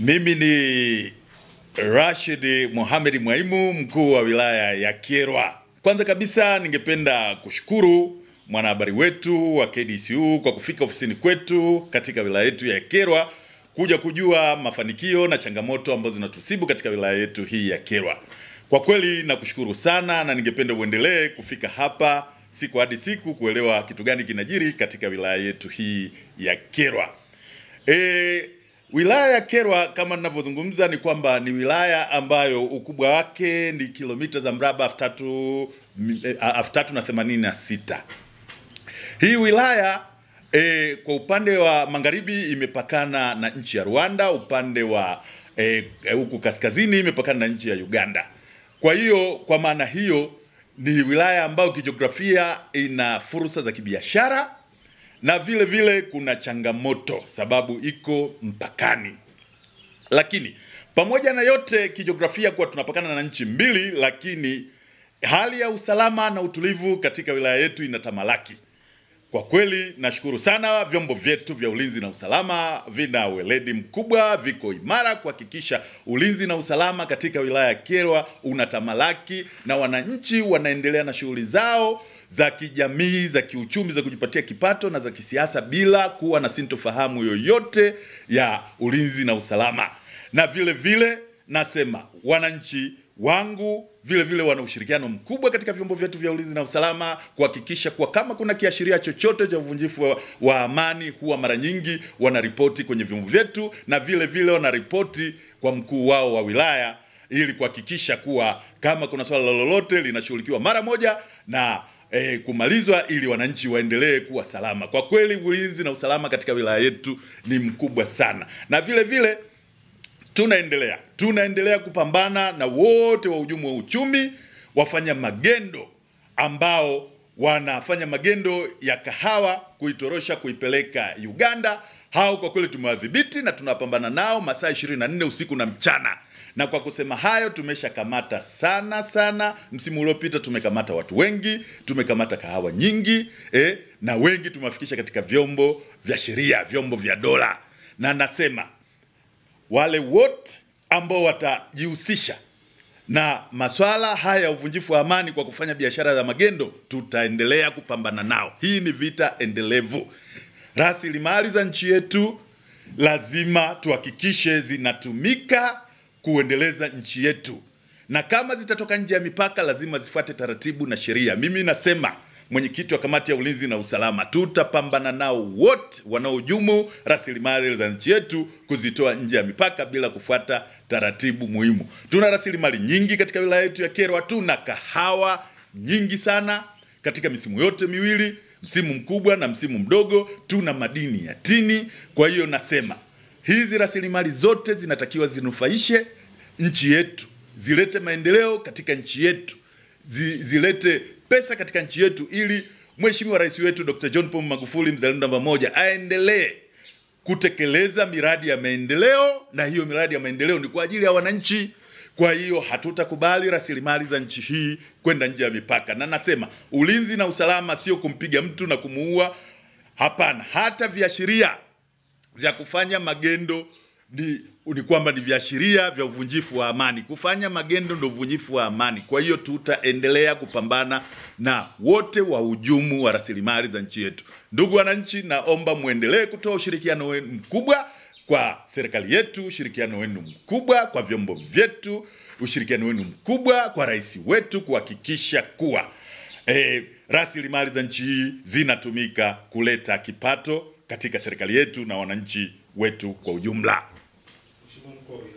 Mimi ni Rashid Mohamed Mwaimu, mkuu wa wilaya ya Kyerwa. Kwanza kabisa ningependa kushukuru mwanahabari wetu wa KDCU kwa kufika ofisini kwetu katika wilaya yetu ya Kyerwa kuja kujua mafanikio na changamoto ambazo zinatusibu katika wilaya yetu hii ya Kyerwa. Kwa kweli nakushukuru sana na ningependa uendelee kufika hapa siku hadi siku kuelewa kitu gani kinajiri katika wilaya yetu hii ya Kyerwa. E, Wilaya ya Kyerwa kama ninavyozungumza ni kwamba ni wilaya ambayo ukubwa wake ni kilomita za mraba elfu tatu eh, elfu tatu na themanini na sita. Hii wilaya e, kwa upande wa magharibi imepakana na nchi ya Rwanda, upande wa eh, huku kaskazini imepakana na nchi ya Uganda. Kwa hiyo kwa maana hiyo ni wilaya ambayo kijiografia ina fursa za kibiashara na vile vile kuna changamoto sababu iko mpakani, lakini pamoja na yote kijiografia kuwa tunapakana na nchi mbili, lakini hali ya usalama na utulivu katika wilaya yetu inatamalaki. Kwa kweli nashukuru sana vyombo vyetu vya ulinzi na usalama vina weledi mkubwa, viko imara kuhakikisha ulinzi na usalama katika wilaya ya Kyerwa unatamalaki na wananchi wanaendelea na shughuli zao za kijamii, za kiuchumi, za kujipatia kipato na za kisiasa bila kuwa na sintofahamu yoyote ya ulinzi na usalama. Na vile vile nasema wananchi wangu vile vile wana ushirikiano mkubwa katika vyombo vyetu vya ulinzi na usalama kuhakikisha kuwa kama kuna kiashiria chochote cha uvunjifu wa, wa amani huwa mara nyingi wanaripoti kwenye vyombo vyetu na vile vile wanaripoti kwa mkuu wao wa wilaya ili kuhakikisha kuwa kama kuna swala lolote linashughulikiwa mara moja na e, kumalizwa ili wananchi waendelee kuwa salama. Kwa kweli ulinzi na usalama katika wilaya yetu ni mkubwa sana, na vile vile tunaendelea tunaendelea kupambana na wote wa hujumu wa uchumi, wafanya magendo ambao wanafanya magendo ya kahawa kuitorosha kuipeleka Uganda. Hao kwa kweli tumewadhibiti na tunapambana nao masaa 24 usiku na mchana. Na kwa kusema hayo, tumeshakamata sana sana. Msimu uliopita tumekamata watu wengi, tumekamata kahawa nyingi eh, na wengi tumewafikisha katika vyombo vya sheria, vyombo vya dola, na nasema wale wote ambao watajihusisha na maswala haya ya uvunjifu wa amani kwa kufanya biashara za magendo, tutaendelea kupambana nao. Hii ni vita endelevu. Rasilimali za nchi yetu lazima tuhakikishe zinatumika kuendeleza nchi yetu, na kama zitatoka nje ya mipaka, lazima zifuate taratibu na sheria. Mimi nasema mwenyekiti wa kamati ya ulinzi na usalama, tutapambana nao wote wanaohujumu rasilimali za nchi yetu, kuzitoa nje ya mipaka bila kufuata taratibu muhimu. Tuna rasilimali nyingi katika wilaya yetu ya Kyerwa, tuna kahawa nyingi sana katika misimu yote miwili, msimu mkubwa na msimu mdogo. Tuna madini ya tini. Kwa hiyo nasema hizi rasilimali zote zinatakiwa zinufaishe nchi yetu, zilete maendeleo katika nchi yetu, zilete pesa katika nchi yetu ili Mheshimiwa Rais wetu Dr. John Pombe Magufuli mzalendo namba moja aendelee kutekeleza miradi ya maendeleo, na hiyo miradi ya maendeleo ni kwa ajili ya wananchi. Kwa hiyo hatutakubali rasilimali za nchi hii kwenda nje ya mipaka, na nasema ulinzi na usalama sio kumpiga mtu na kumuua, hapana, hata viashiria vya kufanya magendo ni, ni kwamba ni viashiria vya uvunjifu wa amani. Kufanya magendo ndio uvunjifu wa amani. Kwa hiyo tutaendelea kupambana na wote wahujumu wa rasilimali za nchi yetu. Ndugu wananchi, naomba mwendelee kutoa ushirikiano wenu mkubwa kwa serikali yetu, ushirikiano wenu mkubwa kwa vyombo vyetu, ushirikiano wenu mkubwa kwa rais wetu kuhakikisha kuwa e, rasilimali za nchi hii zinatumika kuleta kipato katika serikali yetu na wananchi wetu kwa ujumla. COVID